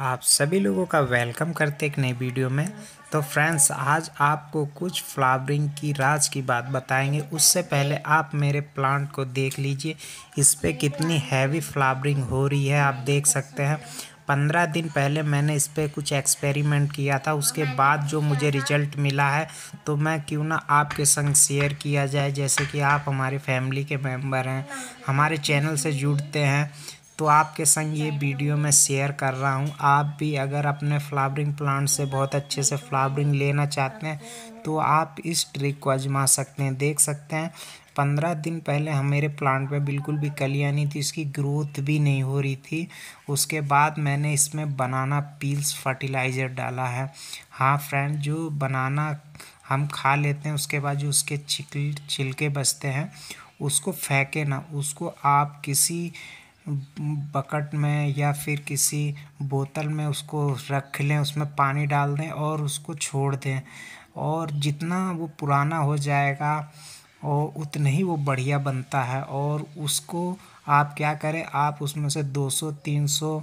आप सभी लोगों का वेलकम करते एक नई वीडियो में तो फ्रेंड्स आज आपको कुछ फ्लावरिंग की राज की बात बताएंगे उससे पहले आप मेरे प्लांट को देख लीजिए इस पर कितनी हैवी फ्लावरिंग हो रही है आप देख सकते हैं पंद्रह दिन पहले मैंने इस पर कुछ एक्सपेरिमेंट किया था उसके बाद जो मुझे रिजल्ट मिला है तो मैं क्यों ना आपके संग शेयर किया जाए जैसे कि आप हमारे फैमिली के मेम्बर हैं हमारे चैनल से जुड़ते हैं तो आपके संग ये वीडियो मैं शेयर कर रहा हूँ आप भी अगर अपने फ्लावरिंग प्लांट से बहुत अच्छे से फ्लावरिंग लेना चाहते हैं तो आप इस ट्रिक को आजमा सकते हैं देख सकते हैं पंद्रह दिन पहले हमारे प्लांट में बिल्कुल भी कलियाँ नहीं थी इसकी ग्रोथ भी नहीं हो रही थी उसके बाद मैंने इसमें बनाना पील्स फर्टिलाइज़र डाला है हाँ फ्रेंड जो बनाना हम खा लेते हैं उसके बाद जो उसके छिल छिलके बचते हैं उसको फेंके ना उसको आप किसी बकट में या फिर किसी बोतल में उसको रख लें उसमें पानी डाल दें और उसको छोड़ दें और जितना वो पुराना हो जाएगा और उतना ही वो बढ़िया बनता है और उसको आप क्या करें आप उसमें से 200-300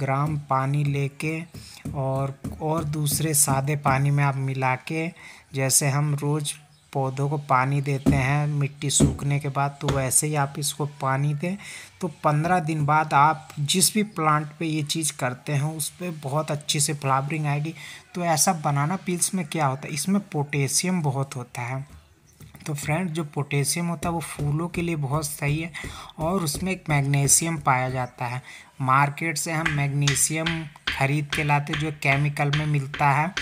ग्राम पानी लेके और और दूसरे सादे पानी में आप मिला के जैसे हम रोज़ पौधों को पानी देते हैं मिट्टी सूखने के बाद तो वैसे ही आप इसको पानी दें तो पंद्रह दिन बाद आप जिस भी प्लांट पे ये चीज़ करते हैं उस पर बहुत अच्छे से फ्लावरिंग आएगी तो ऐसा बनाना पील्स में क्या होता है इसमें पोटेशियम बहुत होता है तो फ्रेंड जो पोटेशियम होता है वो फूलों के लिए बहुत सही है और उसमें एक मैग्नीशियम पाया जाता है मार्केट से हम मैग्नीशियम खरीद के लाते जो केमिकल में मिलता है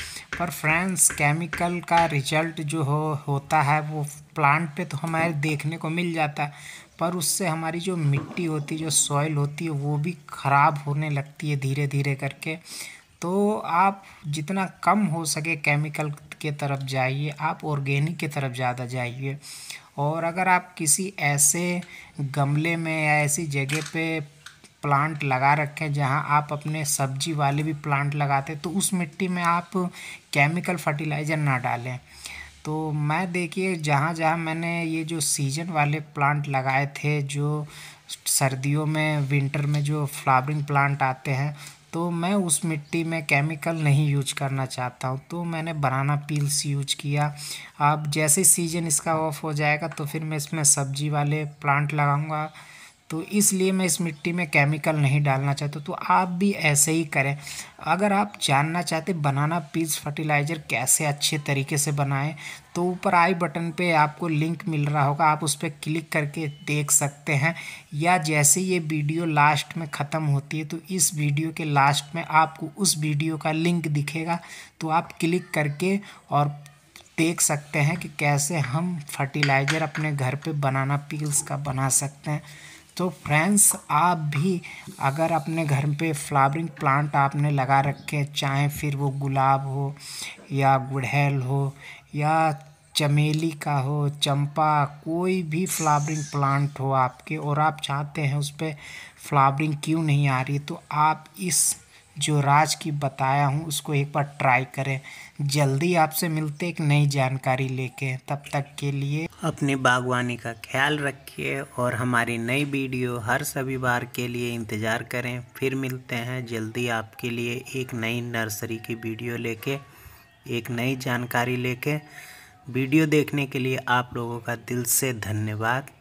पर फ्रेंड्स केमिकल का रिजल्ट जो हो होता है वो प्लांट पे तो हमारे देखने को मिल जाता है पर उससे हमारी जो मिट्टी होती है जो सॉइल होती है वो भी ख़राब होने लगती है धीरे धीरे करके तो आप जितना कम हो सके केमिकल के तरफ जाइए आप ऑर्गेनिक के तरफ ज़्यादा जाइए और अगर आप किसी ऐसे गमले में या ऐसी जगह पे प्लांट लगा रखे हैं जहाँ आप अपने सब्जी वाले भी प्लांट लगाते तो उस मिट्टी में आप केमिकल फर्टिलाइज़र ना डालें तो मैं देखिए जहाँ जहाँ मैंने ये जो सीजन वाले प्लांट लगाए थे जो सर्दियों में विंटर में जो फ्लावरिंग प्लांट आते हैं तो मैं उस मिट्टी में केमिकल नहीं यूज करना चाहता हूँ तो मैंने बनाना पील्स यूज किया अब जैसे सीजन इसका ऑफ हो जाएगा तो फिर मैं इसमें सब्जी वाले प्लांट लगाऊंगा तो इसलिए मैं इस मिट्टी में केमिकल नहीं डालना चाहता तो आप भी ऐसे ही करें अगर आप जानना चाहते बनाना पीस फर्टिलाइज़र कैसे अच्छे तरीके से बनाएं तो ऊपर आई बटन पे आपको लिंक मिल रहा होगा आप उस पर क्लिक करके देख सकते हैं या जैसे ये वीडियो लास्ट में ख़त्म होती है तो इस वीडियो के लास्ट में आपको उस वीडियो का लिंक दिखेगा तो आप क्लिक करके और देख सकते हैं कि कैसे हम फर्टिलाइज़र अपने घर पे बनाना पील्स का बना सकते हैं तो फ्रेंड्स आप भी अगर अपने घर पे फ्लावरिंग प्लांट आपने लगा रखे हैं चाहे फिर वो गुलाब हो या गुड़हल हो या चमेली का हो चंपा कोई भी फ्लावरिंग प्लांट हो आपके और आप चाहते हैं उस पर फ्लावरिंग क्यों नहीं आ रही तो आप इस जो राज की बताया हूँ उसको एक बार ट्राई करें जल्दी आपसे मिलते एक नई जानकारी लेके तब तक के लिए अपने बागवानी का ख्याल रखिए और हमारी नई वीडियो हर सभी बार के लिए इंतज़ार करें फिर मिलते हैं जल्दी आपके लिए एक नई नर्सरी की वीडियो लेके एक नई जानकारी लेके वीडियो देखने के लिए आप लोगों का दिल से धन्यवाद